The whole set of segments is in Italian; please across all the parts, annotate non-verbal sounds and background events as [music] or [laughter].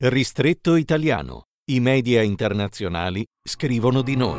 Ristretto italiano. I media internazionali scrivono di noi.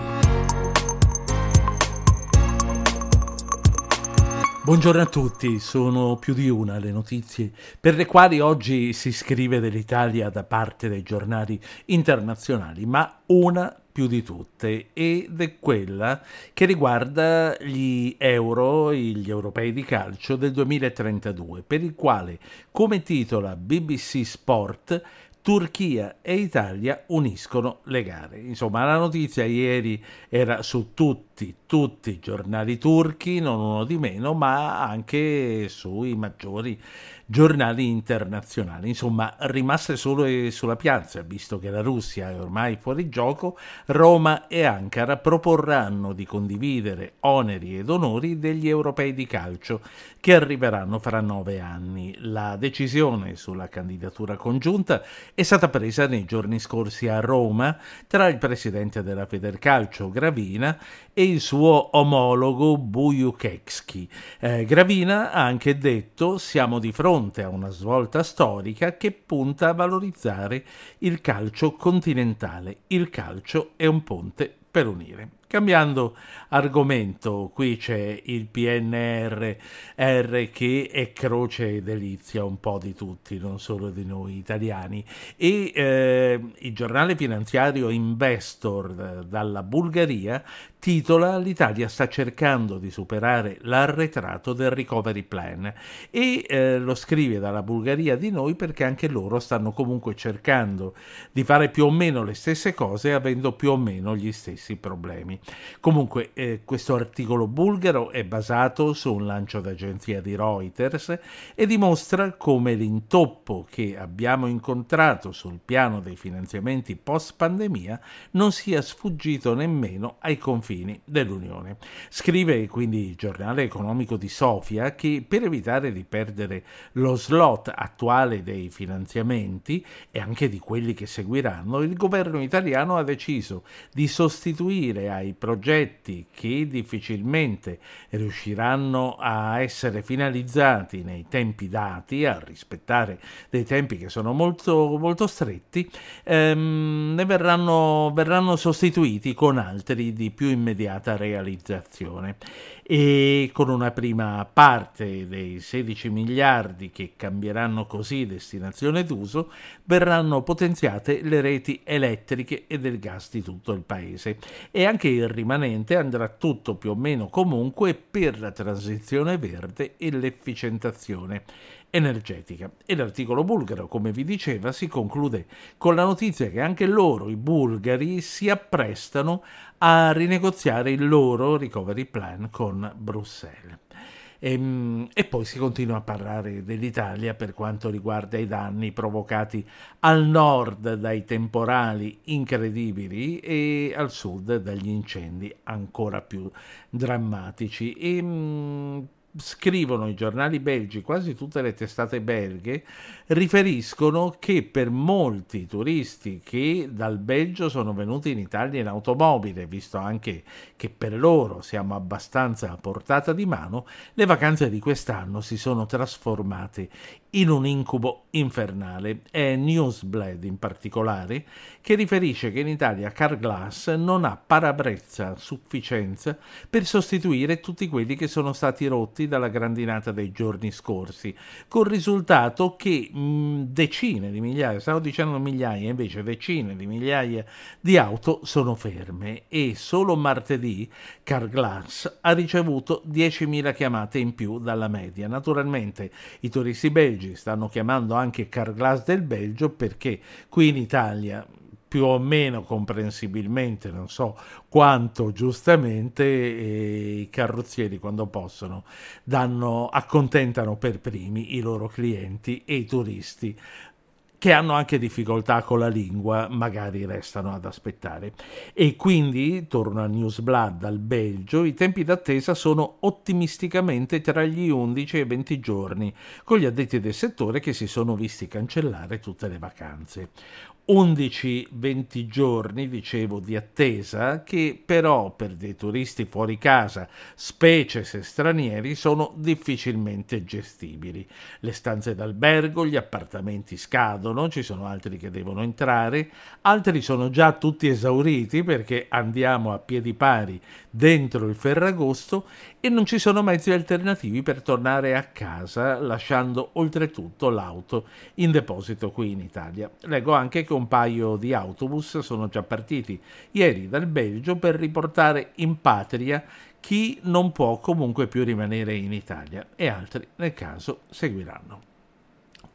Buongiorno a tutti, sono più di una le notizie per le quali oggi si scrive dell'Italia da parte dei giornali internazionali, ma una più di tutte ed è quella che riguarda gli euro, gli europei di calcio del 2032, per il quale, come titola BBC Sport, Turchia e Italia uniscono le gare. Insomma, la notizia ieri era su tutti, tutti i giornali turchi, non uno di meno, ma anche sui maggiori giornali internazionali. Insomma, rimaste solo sulla piazza, visto che la Russia è ormai fuori gioco, Roma e Ankara proporranno di condividere oneri ed onori degli europei di calcio che arriveranno fra nove anni. La decisione sulla candidatura congiunta è stata presa nei giorni scorsi a Roma tra il presidente della Federcalcio Gravina e il suo omologo Bujukevsky. Eh, Gravina ha anche detto siamo di fronte a una svolta storica che punta a valorizzare il calcio continentale. Il calcio è un ponte per unire. Cambiando argomento, qui c'è il PNRR che è croce e delizia un po' di tutti, non solo di noi italiani, e eh, il giornale finanziario Investor eh, dalla Bulgaria titola L'Italia sta cercando di superare l'arretrato del recovery plan e eh, lo scrive dalla Bulgaria di noi perché anche loro stanno comunque cercando di fare più o meno le stesse cose avendo più o meno gli stessi problemi. Comunque eh, questo articolo bulgaro è basato su un lancio d'agenzia di Reuters e dimostra come l'intoppo che abbiamo incontrato sul piano dei finanziamenti post pandemia non sia sfuggito nemmeno ai confini dell'Unione. Scrive quindi il giornale economico di Sofia che per evitare di perdere lo slot attuale dei finanziamenti e anche di quelli che seguiranno, il governo italiano ha deciso di sostituire ai dei progetti che difficilmente riusciranno a essere finalizzati nei tempi dati, a rispettare dei tempi che sono molto, molto stretti, ehm, ne verranno, verranno sostituiti con altri di più immediata realizzazione e con una prima parte dei 16 miliardi che cambieranno così destinazione d'uso verranno potenziate le reti elettriche e del gas di tutto il paese e anche il rimanente andrà tutto più o meno comunque per la transizione verde e l'efficientazione energetica. E l'articolo bulgaro, come vi diceva, si conclude con la notizia che anche loro, i bulgari, si apprestano a rinegoziare il loro recovery plan con Bruxelles. E, ehm, e poi si continua a parlare dell'Italia per quanto riguarda i danni provocati al nord dai temporali incredibili e al sud dagli incendi ancora più drammatici. E, ehm, scrivono i giornali belgi, quasi tutte le testate belghe, riferiscono che per molti turisti che dal Belgio sono venuti in Italia in automobile, visto anche che per loro siamo abbastanza a portata di mano, le vacanze di quest'anno si sono trasformate in un incubo infernale. È Newsblad in particolare che riferisce che in Italia Carglass non ha parabrezza a sufficienza per sostituire tutti quelli che sono stati rotti dalla grandinata dei giorni scorsi, col risultato che mh, mm, decine di migliaia, stavo dicendo migliaia, invece decine di migliaia di auto sono ferme e solo martedì Carglass ha ricevuto 10.000 chiamate in più dalla media. Naturalmente i turisti belgi belgi, stanno chiamando anche Carglass del Belgio perché qui in Italia più o meno comprensibilmente, non so quanto giustamente, eh, i carrozzieri quando possono danno, accontentano per primi i loro clienti e i turisti che hanno anche difficoltà con la lingua, magari restano ad aspettare. E quindi, torno a Newsblad dal Belgio, i tempi d'attesa sono ottimisticamente tra gli 11 e i 20 giorni, con gli addetti del settore che si sono visti cancellare tutte le vacanze. 11-20 giorni, dicevo, di attesa che però per dei turisti fuori casa, specie se stranieri, sono difficilmente gestibili. Le stanze d'albergo, gli appartamenti scadono, ci sono altri che devono entrare, altri sono già tutti esauriti perché andiamo a piedi pari dentro il Ferragosto e non ci sono mezzi alternativi per tornare a casa lasciando oltretutto l'auto in deposito qui in Italia. Leggo anche che un paio di autobus sono già partiti ieri dal Belgio per riportare in patria chi non può comunque più rimanere in Italia e altri nel caso seguiranno.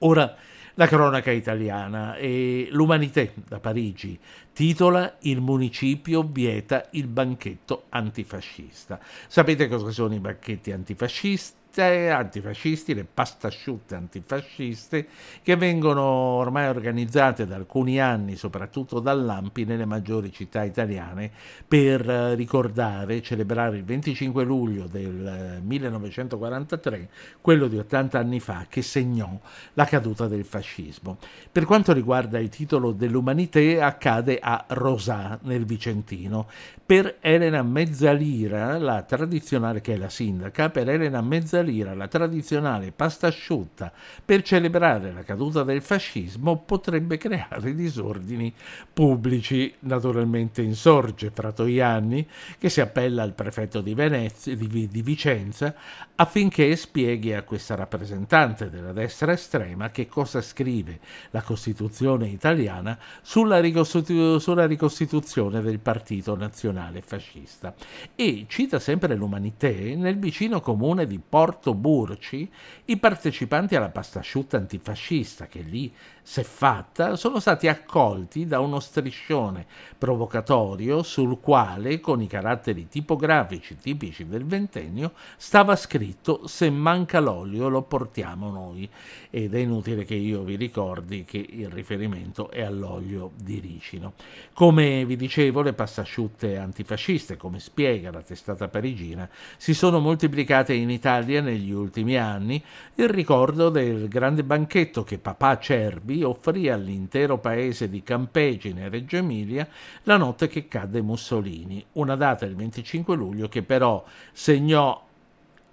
Ora la cronaca italiana e l'umanità da Parigi titola Il municipio vieta il banchetto antifascista. Sapete cosa sono i banchetti antifascisti? antifascisti, le pastasciutte antifasciste, che vengono ormai organizzate da alcuni anni, soprattutto dall'AMPI, nelle maggiori città italiane, per eh, ricordare, celebrare il 25 luglio del 1943, eh, quello di 80 anni fa, che segnò la caduta del fascismo. Per quanto riguarda il titolo dell'Umanité, accade a Rosà nel Vicentino. Per Elena Mezzalira, la tradizionale, che è la sindaca, per Elena Mezzalira, la tradizionale pasta asciutta per celebrare la caduta del fascismo potrebbe creare disordini pubblici. Naturalmente insorge Fratoianni che si appella al prefetto di, Venezia, di, di Vicenza affinché spieghi a questa rappresentante della destra estrema che cosa scrive la Costituzione italiana sulla ricostituzione sulla ricostituzione del partito nazionale fascista e cita sempre l'Umanité nel vicino comune di Porto Burci i partecipanti alla pasta asciutta antifascista che lì se fatta, sono stati accolti da uno striscione provocatorio sul quale, con i caratteri tipografici tipici del ventennio, stava scritto se manca l'olio lo portiamo noi. Ed è inutile che io vi ricordi che il riferimento è all'olio di ricino. Come vi dicevo, le passasciutte antifasciste, come spiega la testata parigina, si sono moltiplicate in Italia negli ultimi anni. Il ricordo del grande banchetto che papà Cerbi Barbi offrì all'intero paese di Campegine e Reggio Emilia la notte che cadde Mussolini, una data del 25 luglio che però segnò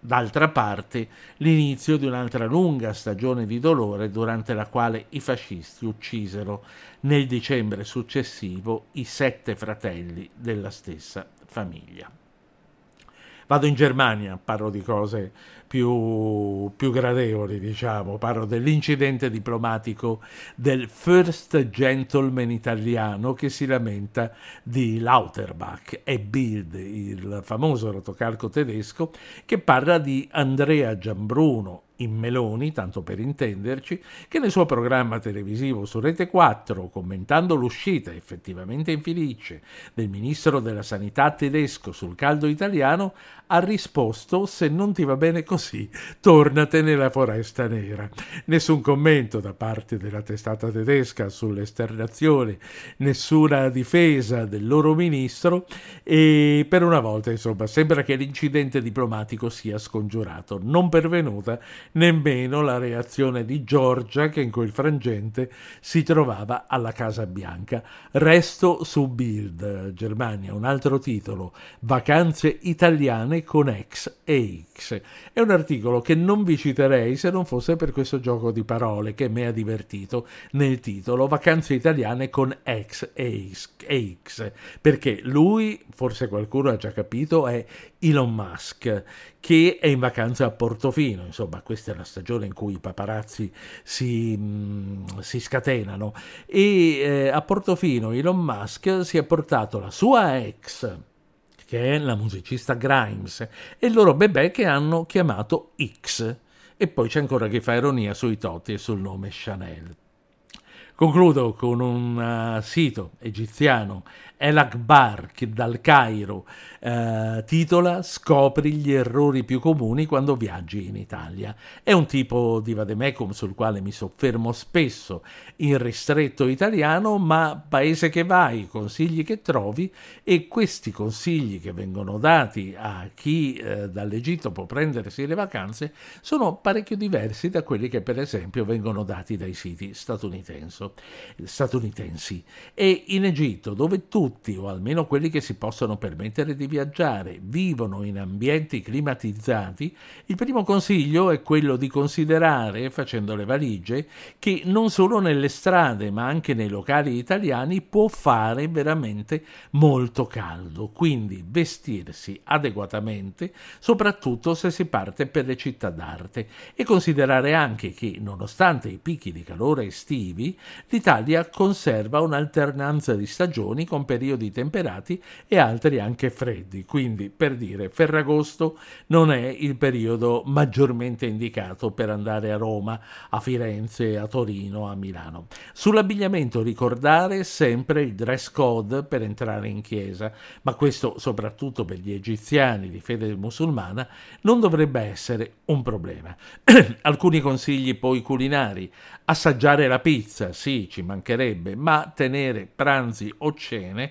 D'altra parte, l'inizio di un'altra lunga stagione di dolore durante la quale i fascisti uccisero nel dicembre successivo i sette fratelli della stessa famiglia vado in Germania, parlo di cose più, più gradevoli, diciamo, parlo dell'incidente diplomatico del first gentleman italiano che si lamenta di Lauterbach e Bild, il famoso rotocalco tedesco, che parla di Andrea Giambruno, in Meloni, tanto per intenderci, che nel suo programma televisivo su Rete 4, commentando l'uscita effettivamente infelice del ministro della sanità tedesco sul caldo italiano, ha risposto se non ti va bene così, tornate nella foresta nera. Nessun commento da parte della testata tedesca sull'esternazione, nessuna difesa del loro ministro e per una volta insomma sembra che l'incidente diplomatico sia scongiurato, non pervenuta nemmeno la reazione di Giorgia che in quel frangente si trovava alla Casa Bianca. Resto su Bild, Germania, un altro titolo, Vacanze italiane con ex e X. È un articolo che non vi citerei se non fosse per questo gioco di parole che mi ha divertito nel titolo Vacanze italiane con ex e X, perché lui, forse qualcuno ha già capito, è Elon Musk che è in vacanza a Portofino, insomma questa è la stagione in cui i paparazzi si, mm, si scatenano e eh, a Portofino Elon Musk si è portato la sua ex che è la musicista Grimes e il loro bebè che hanno chiamato X e poi c'è ancora chi fa ironia sui Totti e sul nome Chanel. Concludo con un uh, sito egiziano El Akbar, che dal Cairo eh, titola Scopri gli errori più comuni quando viaggi in Italia. È un tipo di vademecum sul quale mi soffermo spesso in ristretto italiano, ma paese che vai, consigli che trovi e questi consigli che vengono dati a chi eh, dall'Egitto può prendersi le vacanze sono parecchio diversi da quelli che per esempio vengono dati dai siti statunitensi. E in Egitto, dove tu tutti, o almeno quelli che si possono permettere di viaggiare, vivono in ambienti climatizzati, il primo consiglio è quello di considerare, facendo le valigie, che non solo nelle strade ma anche nei locali italiani può fare veramente molto caldo, quindi vestirsi adeguatamente, soprattutto se si parte per le città d'arte, e considerare anche che, nonostante i picchi di calore estivi, l'Italia conserva un'alternanza di stagioni con periodi periodi temperati e altri anche freddi. Quindi, per dire, Ferragosto non è il periodo maggiormente indicato per andare a Roma, a Firenze, a Torino, a Milano. Sull'abbigliamento ricordare sempre il dress code per entrare in chiesa, ma questo soprattutto per gli egiziani di fede musulmana non dovrebbe essere un problema. [clears throat] Alcuni consigli poi culinari. Assaggiare la pizza, sì, ci mancherebbe, ma tenere pranzi o cene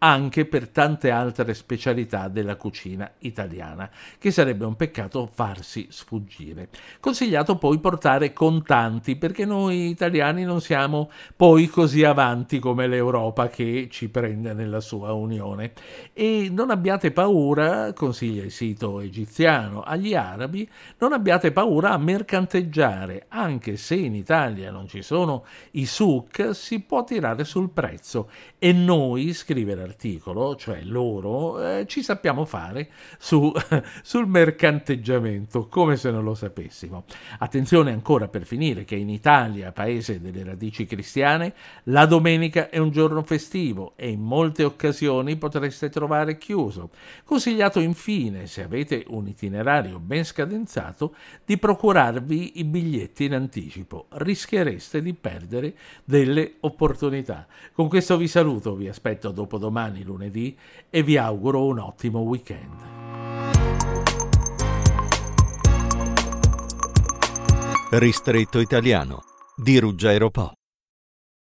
anche per tante altre specialità della cucina italiana, che sarebbe un peccato farsi sfuggire. Consigliato poi portare contanti, perché noi italiani non siamo poi così avanti come l'Europa che ci prende nella sua unione. E non abbiate paura, consiglia il sito egiziano agli arabi, non abbiate paura a mercanteggiare, anche se in Italia non ci sono i souk, si può tirare sul prezzo e noi, scrivere dell'articolo, cioè loro, eh, ci sappiamo fare su, [laughs] sul mercanteggiamento, come se non lo sapessimo. Attenzione ancora per finire che in Italia, paese delle radici cristiane, la domenica è un giorno festivo e in molte occasioni potreste trovare chiuso. Consigliato infine, se avete un itinerario ben scadenzato, di procurarvi i biglietti in anticipo. Rischiereste di perdere delle opportunità. Con questo vi saluto, vi aspetto dopo domani domani lunedì e vi auguro un ottimo weekend. Ristretto italiano di Ruggero Po.